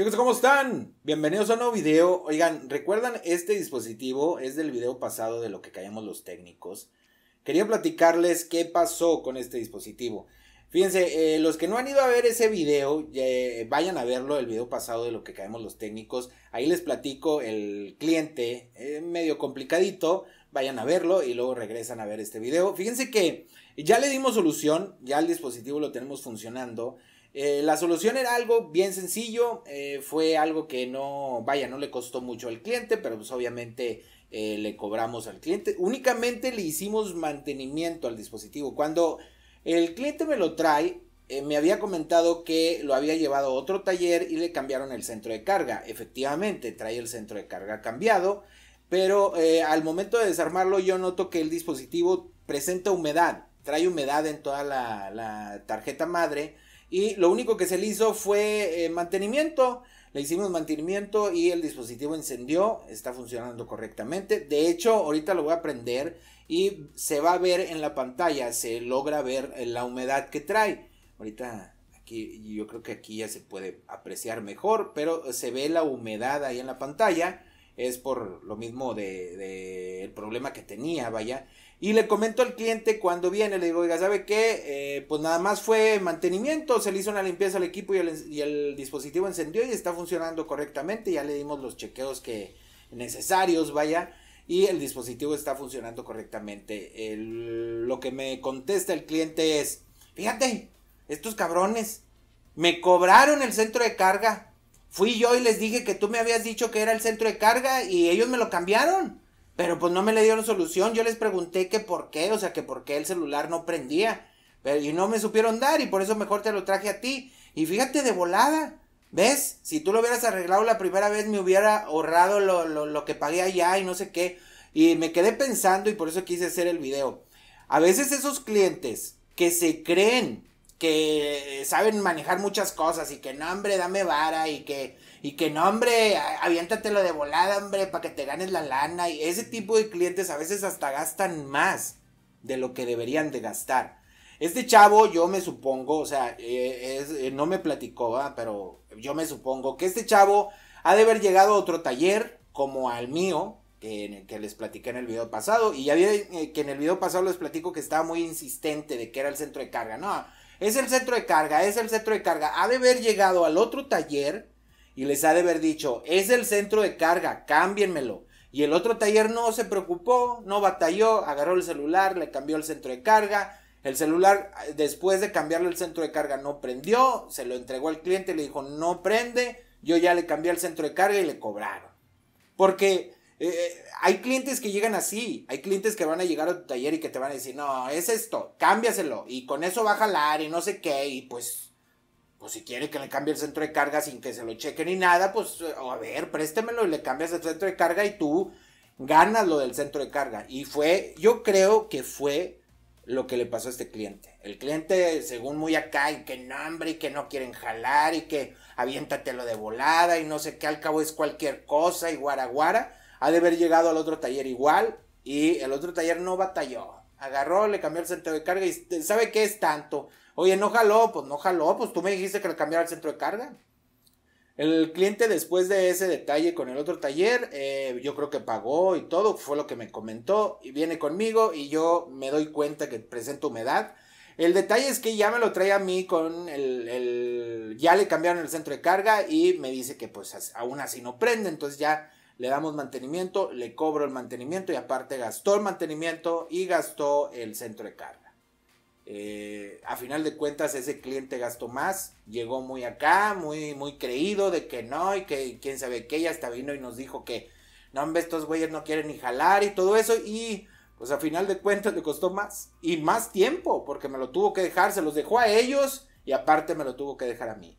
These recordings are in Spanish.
Chicos, ¿cómo están? Bienvenidos a un nuevo video. Oigan, ¿recuerdan este dispositivo? Es del video pasado de lo que caemos los técnicos. Quería platicarles qué pasó con este dispositivo. Fíjense, eh, los que no han ido a ver ese video, eh, vayan a verlo, el video pasado de lo que caemos los técnicos. Ahí les platico el cliente, eh, medio complicadito. Vayan a verlo y luego regresan a ver este video. Fíjense que ya le dimos solución, ya el dispositivo lo tenemos funcionando. Eh, la solución era algo bien sencillo, eh, fue algo que no, vaya, no le costó mucho al cliente, pero pues obviamente eh, le cobramos al cliente. Únicamente le hicimos mantenimiento al dispositivo. Cuando el cliente me lo trae, me había comentado que lo había llevado a otro taller y le cambiaron el centro de carga. Efectivamente, trae el centro de carga cambiado, pero al momento de desarmarlo yo noto que el dispositivo presenta humedad, trae humedad en toda la tarjeta madre y lo único que se le hizo fue eh, mantenimiento. Le hicimos mantenimiento y el dispositivo encendió, está funcionando correctamente. De hecho, ahorita lo voy a prender y se va a ver en la pantalla, se logra ver eh, la humedad que trae. Ahorita aquí yo creo que aquí ya se puede apreciar mejor, pero se ve la humedad ahí en la pantalla es por lo mismo de, el problema que tenía, vaya. Y le comento al cliente cuando viene, le digo, oiga, ¿sabe qué? Eh, pues nada más fue mantenimiento, se le hizo una limpieza al equipo y el, dispositivo encendió y está funcionando correctamente, ya le dimos los chequeos que necesarios, vaya, y el dispositivo está funcionando correctamente. lo que me contesta el cliente es, fíjate, estos cabrones me cobraron el centro de carga, Fui yo y les dije que tú me habías dicho que era el centro de carga y ellos me lo cambiaron. Pero pues no me le dieron solución. Yo les pregunté que por qué, o sea, que por qué el celular no prendía. y no me supieron dar y por eso mejor te lo traje a ti. Y fíjate de volada. ¿Ves? Si tú lo hubieras arreglado la primera vez me hubiera ahorrado lo, lo que pagué allá y no sé qué. Y me quedé pensando y por eso quise hacer el video. A veces esos clientes que se creen que saben manejar muchas cosas y que no, hombre, dame vara y que, y que no, hombre, aviéntatelo de volada, hombre, para que te ganes la lana. Y ese tipo de clientes a veces hasta gastan más de lo que deberían de gastar. Este chavo, yo me supongo, o sea, eh, eh, no me platicó, pero yo me supongo que este chavo ha de haber llegado a otro taller como al mío, que, que les platicé en el video pasado, y ya eh, que en el video pasado les platico que estaba muy insistente de que era el centro de carga, ¿no? es el centro de carga, es el centro de carga. Ha de haber llegado al otro taller y les ha de haber dicho, es el centro de carga, cámbienmelo. Y el otro taller no se preocupó, no batalló, agarró el celular, le cambió el centro de carga. El celular, eh, después de cambiarle el centro de carga, no prendió, se lo entregó al cliente, le dijo, no prende, yo ya le cambié el centro de carga y le cobraron. Porque eh, eh, hay clientes que llegan así, hay clientes que van a llegar a tu taller y que te van a decir, no, es esto, cámbiaselo, y con eso va a jalar y no sé qué, y pues, o pues, si quiere que le cambie el centro de carga sin que se lo cheque ni nada, pues, eh, a ver, préstemelo y le cambias el centro de carga y tú ganas lo del centro de carga. Y fue, yo creo que fue lo que le pasó a este cliente. El cliente, según muy acá, y que no, hombre, y que no quieren jalar, y que aviéntatelo de volada, y no sé qué, al cabo es cualquier cosa, y guaraguara. Ha de haber llegado al otro taller igual y el otro taller no batalló. Agarró, le cambió el centro de carga y este, sabe qué es tanto. Oye, no jaló, pues no jaló, pues tú me dijiste que le cambiara el centro de carga. El cliente después de ese detalle con el otro taller, eh, yo creo que pagó y todo, fue lo que me comentó y viene conmigo y yo me doy cuenta que presenta humedad. El detalle es que ya me lo trae a mí con el, ya le cambiaron el centro de carga y me dice que pues aún así no prende, entonces ya le damos mantenimiento, le cobro el mantenimiento y aparte gastó el mantenimiento y gastó el centro de carga. Eh, a final de cuentas ese cliente gastó más, llegó muy acá, muy, muy creído de que no y que quién sabe qué, ella hasta vino y nos dijo que no, estos güeyes no quieren ni jalar y todo eso y pues a final de cuentas le costó más y más tiempo porque me lo tuvo que dejar, se los dejó a ellos y aparte me lo tuvo que dejar a mí.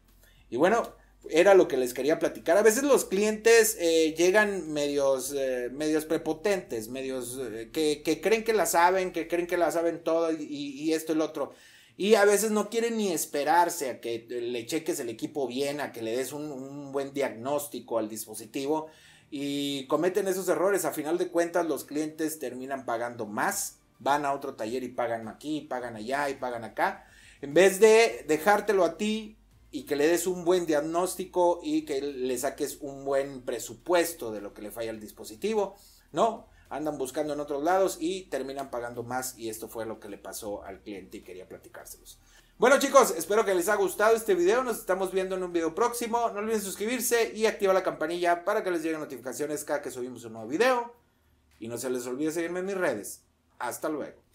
Y bueno, era lo que les quería platicar. A veces los clientes eh, llegan medios, eh, medios prepotentes, medios eh, que, creen que la saben, que creen que la saben todo y, esto y lo otro. Y a veces no quieren ni esperarse a que le cheques el equipo bien, a que le des un, buen diagnóstico al dispositivo y cometen esos errores. A final de cuentas los clientes terminan pagando más, van a otro taller y pagan aquí, pagan allá y pagan acá. En vez de dejártelo a ti y que le des un buen diagnóstico y que le saques un buen presupuesto de lo que le falla al dispositivo. No, andan buscando en otros lados y terminan pagando más y esto fue lo que le pasó al cliente y quería platicárselos. Bueno chicos, espero que les haya gustado este video, nos estamos viendo en un video próximo, no olviden suscribirse y activar la campanilla para que les lleguen notificaciones cada que subimos un nuevo video y no se les olvide seguirme en mis redes. Hasta luego.